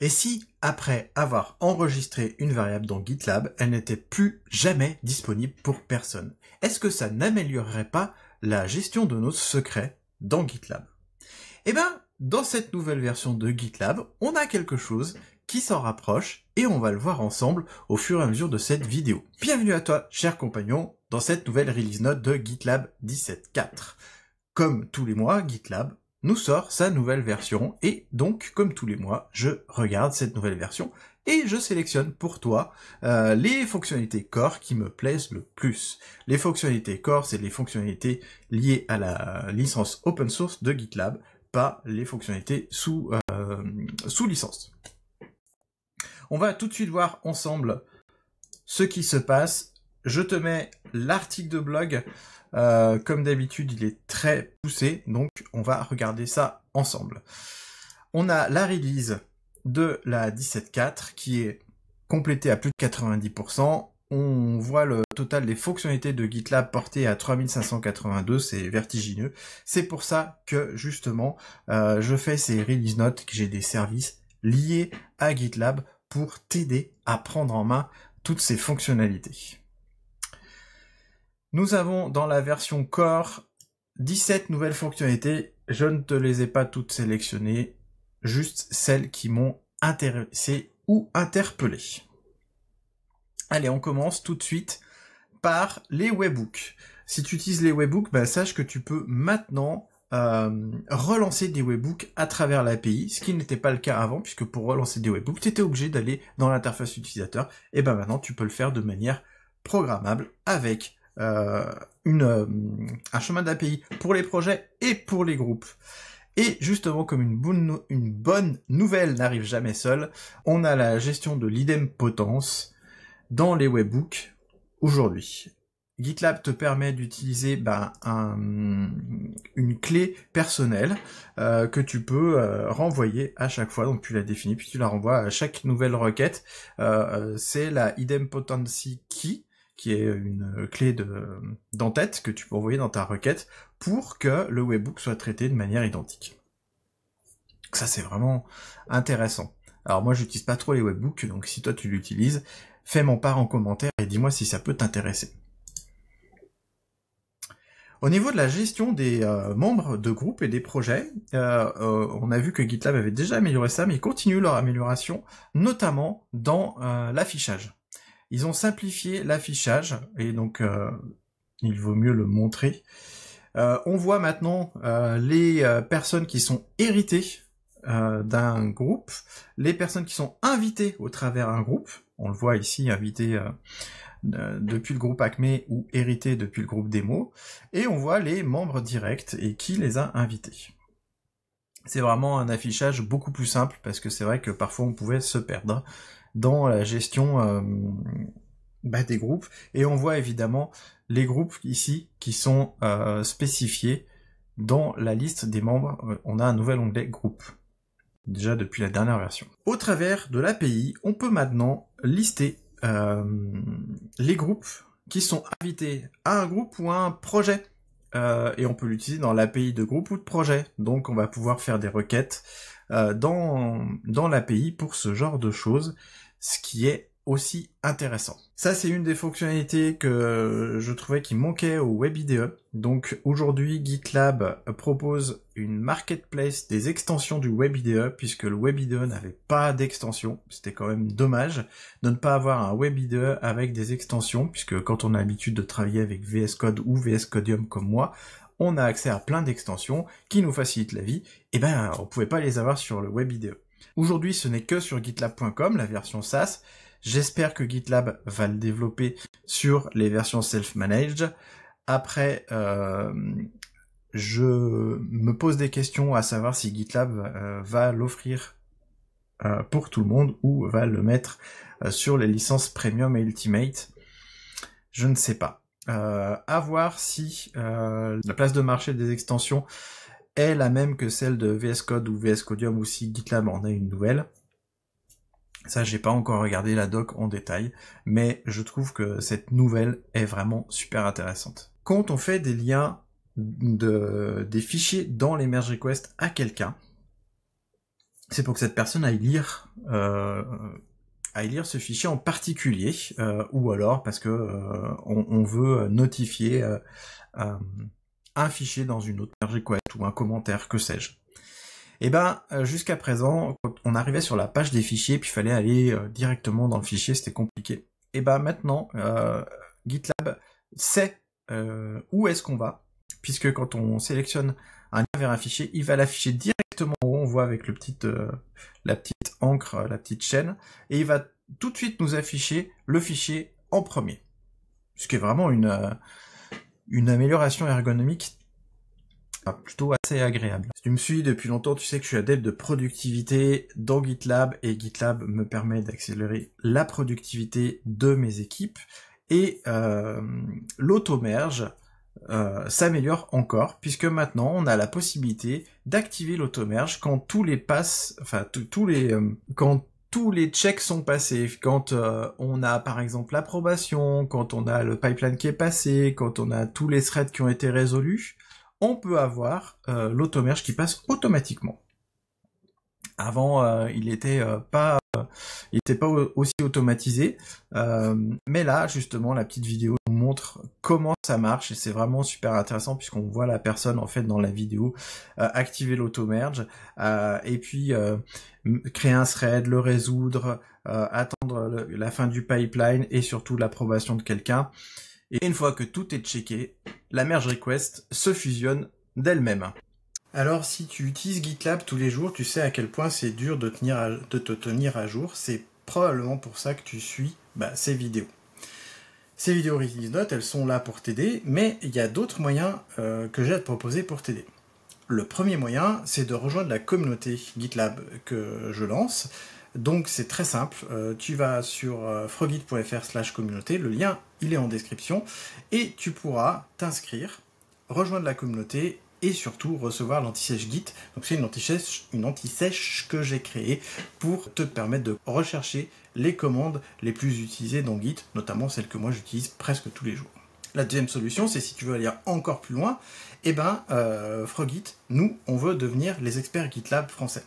Et si, après avoir enregistré une variable dans GitLab, elle n'était plus jamais disponible pour personne Est-ce que ça n'améliorerait pas la gestion de nos secrets dans GitLab Eh bien, dans cette nouvelle version de GitLab, on a quelque chose qui s'en rapproche et on va le voir ensemble au fur et à mesure de cette vidéo. Bienvenue à toi, cher compagnon, dans cette nouvelle release note de GitLab 17.4. Comme tous les mois, GitLab nous sort sa nouvelle version, et donc, comme tous les mois, je regarde cette nouvelle version, et je sélectionne pour toi euh, les fonctionnalités core qui me plaisent le plus. Les fonctionnalités core, c'est les fonctionnalités liées à la licence open source de GitLab, pas les fonctionnalités sous, euh, sous licence. On va tout de suite voir ensemble ce qui se passe. Je te mets l'article de blog euh, comme d'habitude, il est très poussé, donc on va regarder ça ensemble. On a la release de la 17.4 qui est complétée à plus de 90%. On voit le total des fonctionnalités de GitLab portées à 3582, c'est vertigineux. C'est pour ça que justement euh, je fais ces release notes, que j'ai des services liés à GitLab pour t'aider à prendre en main toutes ces fonctionnalités. Nous avons dans la version Core 17 nouvelles fonctionnalités. Je ne te les ai pas toutes sélectionnées, juste celles qui m'ont intéressé ou interpellé. Allez, on commence tout de suite par les webbooks. Si tu utilises les webbooks, bah, sache que tu peux maintenant euh, relancer des webbooks à travers l'API, ce qui n'était pas le cas avant, puisque pour relancer des webbooks, tu étais obligé d'aller dans l'interface utilisateur. Et ben maintenant, tu peux le faire de manière programmable avec euh, une, euh, un chemin d'API pour les projets et pour les groupes. Et justement, comme une bonne, une bonne nouvelle n'arrive jamais seule, on a la gestion de l'idempotence dans les webbooks aujourd'hui. GitLab te permet d'utiliser ben, un, une clé personnelle euh, que tu peux renvoyer à chaque fois. Donc tu la définis, puis tu la renvoies à chaque nouvelle requête. c'est la idempotency key qui est une euh, clé euh, d'entête que tu peux envoyer dans ta requête pour que le webbook soit traité de manière identique. Ça c'est vraiment intéressant. Alors moi j'utilise pas trop les webbooks, donc si toi tu l'utilises, fais mon part en commentaire et dis-moi si ça peut t'intéresser. Au niveau de la gestion des euh, membres de groupe et des projets, on a vu que GitLab avait déjà amélioré ça, mais ils continuent leur amélioration, notamment dans l'affichage. Ils ont simplifié l'affichage et donc euh, il vaut mieux le montrer. Euh, on voit maintenant euh, les personnes qui sont héritées d'un groupe, les personnes qui sont invitées au travers un groupe. On le voit ici, invité depuis le groupe Acme ou hérité depuis le groupe Demo. Et on voit les membres directs et qui les a invités c'est vraiment un affichage beaucoup plus simple parce que c'est vrai que parfois on pouvait se perdre dans la gestion euh, bah, des groupes. Et on voit évidemment les groupes ici qui sont euh, spécifiés dans la liste des membres. Euh, on a un nouvel onglet groupe, déjà depuis la dernière version. Au travers de l'API, on peut maintenant lister les groupes qui sont invités à un groupe ou à un projet. et on peut l'utiliser dans l'API de groupe ou de projet. Donc on va pouvoir faire des requêtes euh, dans, dans l'API pour ce genre de choses, ce qui est aussi intéressant. Ça, c'est une des fonctionnalités que je trouvais qui manquait au WebIDE. Donc aujourd'hui, GitLab propose une marketplace des extensions du WebIDE, puisque le WebIDE n'avait pas d'extension. C'était quand même dommage de ne pas avoir un WebIDE avec des extensions, puisque quand on a l'habitude de travailler avec VS Code ou VS Codium comme moi, on a accès à plein d'extensions qui nous facilitent la vie, et eh ben on pouvait pas les avoir sur le web IDE. Aujourd'hui ce n'est que sur gitlab.com, la version SaaS. J'espère que GitLab va le développer sur les versions self-managed. Après, euh, je me pose des questions à savoir si GitLab euh, va l'offrir euh, pour tout le monde ou va le mettre sur les licences Premium et Ultimate. Je ne sais pas. Euh, à voir si euh, la place de marché des extensions est la même que celle de VS Code ou VS Codium ou si GitLab en a une nouvelle. Ça, j'ai pas encore regardé la doc en détail, mais je trouve que cette nouvelle est vraiment super intéressante. Quand on fait des liens de, des fichiers dans les merge requests à quelqu'un, c'est pour que cette personne aille lire euh, lire ce fichier en particulier, euh, ou alors parce que euh, on, veut euh, notifier un fichier dans une autre request ou un commentaire, que sais-je. Et eh ben jusqu'à présent, on arrivait sur la page des fichiers, puis fallait aller directement dans le fichier, c'était compliqué. Et eh ben maintenant, GitLab sait où est-ce qu'on va, puisque quand on sélectionne un lien vers un fichier, il va l'afficher directement on voit avec le euh, la petite encre, euh, la petite chaîne, et il va tout de suite nous afficher le fichier en premier. Ce qui est vraiment une, euh, amélioration ergonomique ah, plutôt assez agréable. Si tu me suis depuis longtemps, tu sais que je suis adepte de productivité dans GitLab et GitLab me permet d'accélérer la productivité de mes équipes. Et l'auto l'automerge, euh, s'améliore encore, puisque maintenant on a la possibilité d'activer l'automerge quand tous les passes, enfin tous les, euh, quand tous les checks sont passés, quand euh, on a par exemple l'approbation, quand on a le pipeline qui est passé, quand on a tous les threads qui ont été résolus, on peut avoir l'automerge qui passe automatiquement. Avant, il n'était pas, il pas aussi automatisé, mais là justement la petite vidéo comment ça marche et c'est vraiment super intéressant puisqu'on voit la personne en fait dans la vidéo euh, activer l'auto-merge euh, et puis euh, créer un thread, le résoudre, attendre la fin du pipeline et surtout l'approbation de quelqu'un. Et une fois que tout est checké, la merge request se fusionne d'elle-même. Alors si tu utilises GitLab tous les jours, tu sais à quel point c'est dur de, tenir à, de te tenir à jour. C'est probablement pour ça que tu suis bah, ces vidéos. Ces vidéos Release Notes, elles sont là pour t'aider, mais il y a d'autres moyens euh, que j'ai à te proposer pour t'aider. Le premier moyen, c'est de rejoindre la communauté GitLab que je lance. Donc c'est très simple, euh, tu vas sur euh, frogit.fr slash communauté, le lien il est en description, et tu pourras t'inscrire, rejoindre la communauté et surtout recevoir l'anti-sèche Git. Donc c'est une anti-sèche que j'ai créée pour te permettre de rechercher les commandes les plus utilisées dans Git, notamment celles que moi j'utilise presque tous les jours. La deuxième solution, c'est si tu veux aller encore plus loin, et eh ben, euh, Frogit, nous, on veut devenir les experts GitLab français.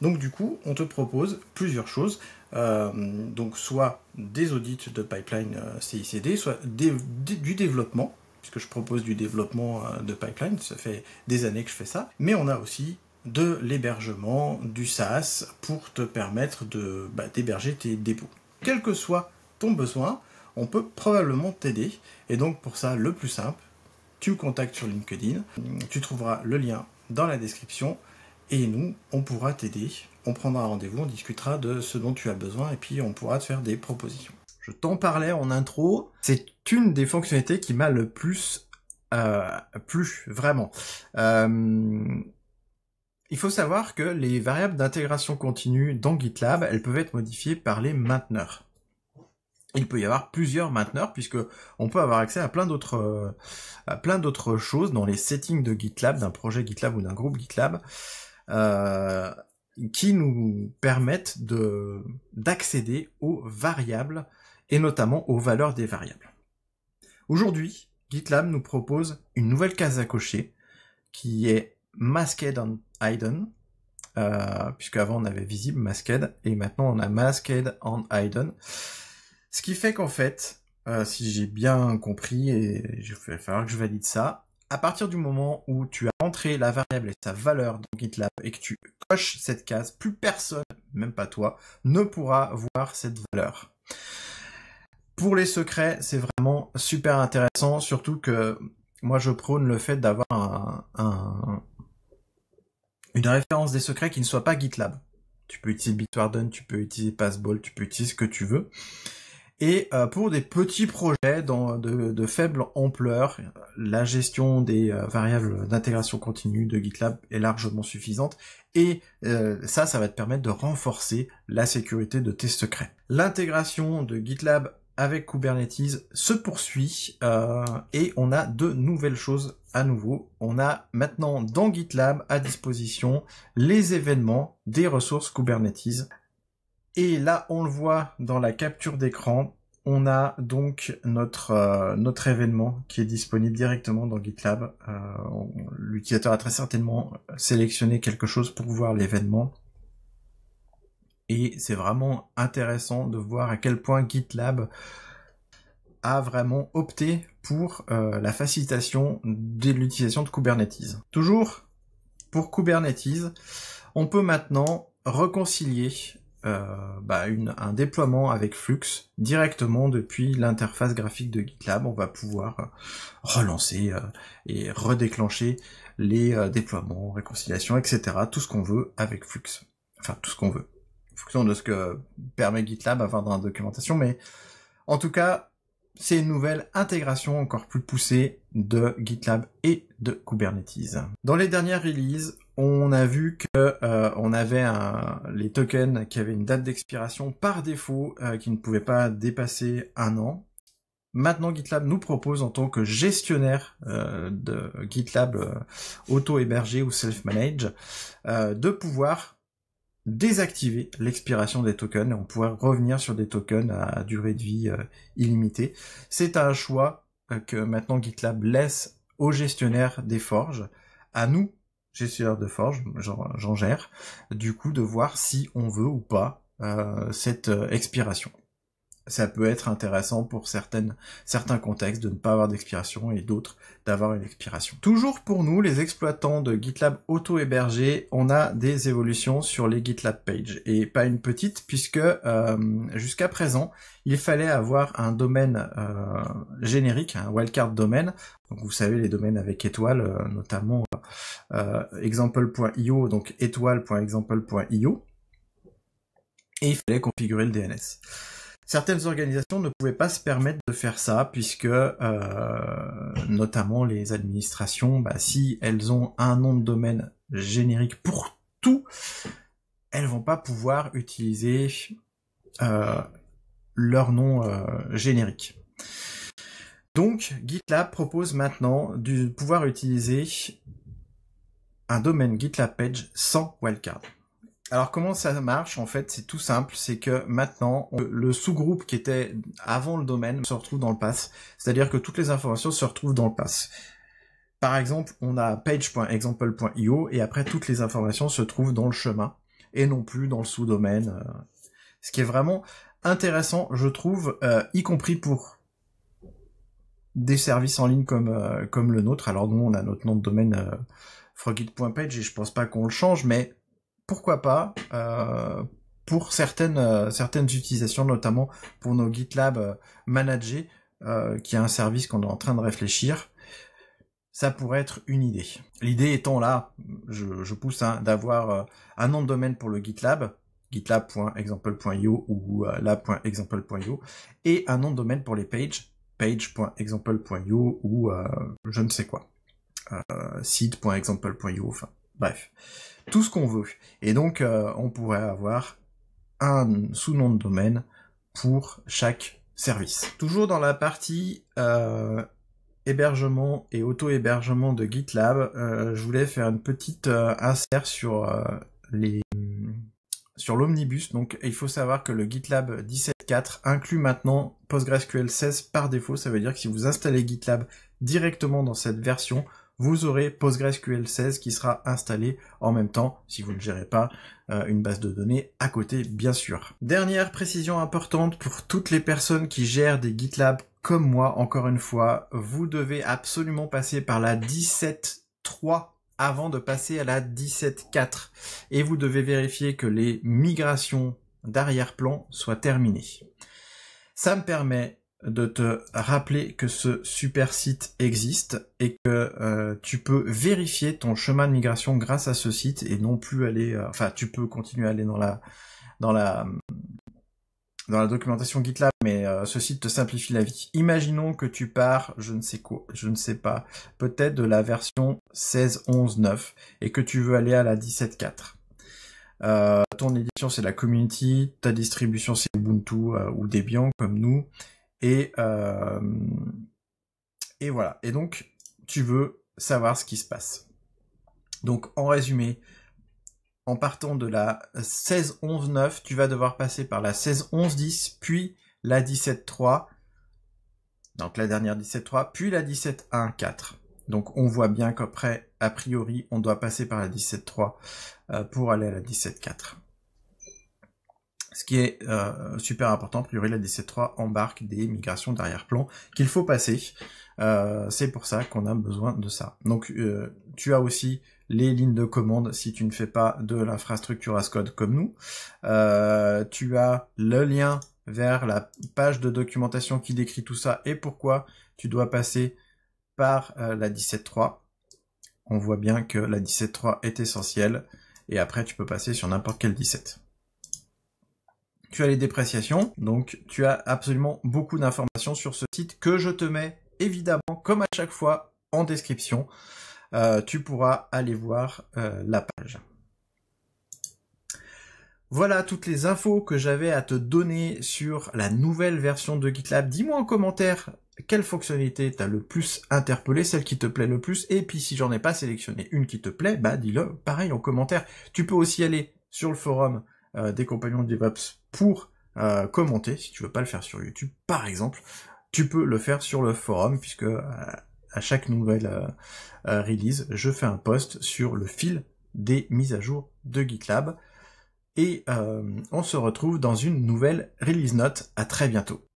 Donc du coup, on te propose plusieurs choses. Euh, donc soit des audits de pipeline euh, CICD, soit du développement puisque je propose du développement euh, de pipeline, ça fait des années que je fais ça, mais on a aussi de l'hébergement, du SaaS, pour te permettre de bah, d'héberger tes dépôts. Quel que soit ton besoin, on peut probablement t'aider, et donc pour ça, le plus simple, tu me contactes sur LinkedIn, tu trouveras le lien dans la description, et nous, on pourra t'aider, on prendra rendez-vous, on discutera de ce dont tu as besoin, et puis on pourra te faire des propositions. Je t'en parlais en intro. C'est une des fonctionnalités qui m'a le plus euh, plu, vraiment. Euh, il faut savoir que les variables d'intégration continue dans GitLab, elles peuvent être modifiées par les mainteneurs. Il peut y avoir plusieurs mainteneurs puisque on peut avoir accès à plein d'autres à plein d'autres choses dans les settings de GitLab, d'un projet GitLab ou d'un groupe GitLab. Euh, qui nous permettent de d'accéder aux variables et notamment aux valeurs des variables. Aujourd'hui, GitLab nous propose une nouvelle case à cocher qui est Masked on Hidden, euh, puisque on avait visible, masked, et maintenant on a masked on hidden. Ce qui fait qu'en fait, euh, si j'ai bien compris, et il va falloir que je valide ça, à partir du moment où tu as entré la variable et sa valeur dans GitLab et que tu coches cette case, plus personne, même pas toi, ne pourra voir cette valeur pour les secrets, c'est vraiment super intéressant, surtout que moi je prône le fait d'avoir une référence des secrets qui ne soit pas GitLab. Tu peux utiliser Bitwarden, tu peux utiliser Passball, tu peux utiliser ce que tu veux. Et euh, pour des petits projets de, faible ampleur, la gestion des euh, variables d'intégration continue de GitLab est largement suffisante. Et euh, ça, ça va te permettre de renforcer la sécurité de tes secrets. L'intégration de GitLab avec Kubernetes se poursuit euh, et on a de nouvelles choses à nouveau. On a maintenant dans GitLab à disposition les événements des ressources Kubernetes. Et là, on le voit dans la capture d'écran, on a donc notre euh, notre événement qui est disponible directement dans GitLab. Euh, l'utilisateur a très certainement sélectionné quelque chose pour voir l'événement. Et c'est vraiment intéressant de voir à quel point GitLab a vraiment opté pour euh, la facilitation de l'utilisation de Kubernetes. Toujours pour Kubernetes, on peut maintenant reconcilier euh, bah, un déploiement avec Flux directement depuis l'interface graphique de GitLab. On va pouvoir relancer euh, et redéclencher les déploiements, réconciliations, etc. Tout ce qu'on veut avec Flux. Enfin, tout ce qu'on veut fonction de ce que permet GitLab à dans la documentation, mais en tout cas, c'est une nouvelle intégration encore plus poussée de GitLab et de Kubernetes. Dans les dernières releases, on a vu que euh, on avait un, les tokens qui avaient une date d'expiration par défaut euh, qui ne pouvait pas dépasser un an. Maintenant, GitLab nous propose en tant que gestionnaire euh, de GitLab auto-hébergé ou self-manage de pouvoir désactiver l'expiration des tokens et on pourrait revenir sur des tokens à durée de vie euh, illimitée. C'est un choix euh, que maintenant GitLab laisse aux gestionnaires des forges, à nous, gestionnaires de forges, j'en gère, du coup de voir si on veut ou pas euh, cette expiration ça peut être intéressant pour certains contextes de ne pas avoir d'expiration et d'autres d'avoir une expiration. Toujours pour nous, les exploitants de GitLab auto-hébergés, on a des évolutions sur les GitLab pages et pas une petite puisque euh, jusqu'à présent, il fallait avoir un domaine euh, générique, un wildcard domaine. Donc vous savez les domaines avec étoiles, euh, notamment euh, example.io, donc étoile.example.io. Et il fallait configurer le DNS certaines organisations ne pouvaient pas se permettre de faire ça, puisque euh, notamment les administrations, bah, si elles ont un nom de domaine générique pour tout, elles vont pas pouvoir utiliser euh, leur nom euh, générique. Donc GitLab propose maintenant de pouvoir utiliser un domaine GitLab Page sans wildcard. Alors comment ça marche En fait, c'est tout simple, c'est que maintenant le sous-groupe qui était avant le domaine se retrouve dans le pass, c'est-à-dire que toutes les informations se retrouvent dans le pass. Par exemple, on a page.example.io et après toutes les informations se trouvent dans le chemin et non plus dans le sous-domaine. Euh. Ce qui est vraiment intéressant, je trouve, euh, y compris pour des services en ligne comme, euh, comme le nôtre. Alors nous, on a notre nom de domaine frogit.page et je pense pas qu'on le change, mais pourquoi pas euh, pour certaines euh, certaines utilisations, notamment pour nos GitLab euh, managés, qui est un service qu'on est en train de réfléchir. Ça pourrait être une idée. L'idée étant là, je, pousse hein, d'avoir un nom de domaine pour le GitLab, gitlab.example.io ou lab.example.io, et un nom de domaine pour les pages, page.example.io ou je ne sais quoi, site.example.io, enfin Bref, tout ce qu'on veut. Et donc, euh, on pourrait avoir un sous-nom de domaine pour chaque service. Toujours dans la partie euh, hébergement et auto-hébergement de GitLab, euh, je voulais faire une petite insert sur sur l'omnibus. Donc, il faut savoir que le GitLab 17.4 inclut maintenant PostgreSQL 16 par défaut. Ça veut dire que si vous installez GitLab directement dans cette version, vous aurez PostgreSQL 16 qui sera installé en même temps si vous ne gérez pas euh, une base de données à côté, bien sûr. Dernière précision importante pour toutes les personnes qui gèrent des GitLab comme moi, encore une fois, vous devez absolument passer par la 17.3 avant de passer à la 17.4 et vous devez vérifier que les migrations d'arrière-plan soient terminées. Ça me permet de te rappeler que ce super site existe et que euh, tu peux vérifier ton chemin de migration grâce à ce site et non plus aller, euh, enfin tu peux continuer à aller dans la dans la dans la documentation GitLab, mais euh, ce site te simplifie la vie. Imaginons que tu pars, je ne sais quoi, je ne sais pas, peut-être de la version 16.11.9 et que tu veux aller à la 17.4. ton édition c'est la community, ta distribution c'est Ubuntu ou Debian comme nous, et, euh, et voilà. Et donc, tu veux savoir ce qui se passe. Donc, en résumé, en partant de la 16-11-9, tu vas devoir passer par la 16-11-10, puis la 17-3, donc la dernière 17-3, puis la 17-1-4. Donc on voit bien qu'après, a priori, on doit passer par la 17-3 euh, pour aller à la 17-4. Ce qui est euh, super important, a priori la 17.3 embarque des migrations d'arrière-plan qu'il faut passer. Euh, c'est pour ça qu'on a besoin de ça. Donc euh, tu as aussi les lignes de commande si tu ne fais pas de l'infrastructure ASCODE code comme nous. tu as le lien vers la page de documentation qui décrit tout ça et pourquoi tu dois passer par la 17.3. On voit bien que la 17.3 est essentielle et après tu peux passer sur n'importe quelle 17 tu as les dépréciations, donc tu as absolument beaucoup d'informations sur ce site que je te mets évidemment, comme à chaque fois, en description. Euh, tu pourras aller voir euh, la page. Voilà toutes les infos que j'avais à te donner sur la nouvelle version de GitLab. Dis-moi en commentaire quelle fonctionnalité t'a le plus interpellé, celle qui te plaît le plus, et puis si j'en ai pas sélectionné une qui te plaît, bah dis-le pareil en commentaire. Tu peux aussi aller sur le forum euh, des compagnons de DevOps pour euh, commenter, si tu veux pas le faire sur YouTube par exemple, tu peux le faire sur le forum, puisque euh, à, chaque nouvelle euh, release, je fais un post sur le fil des mises à jour de GitLab. Et on se retrouve dans une nouvelle release note. À très bientôt.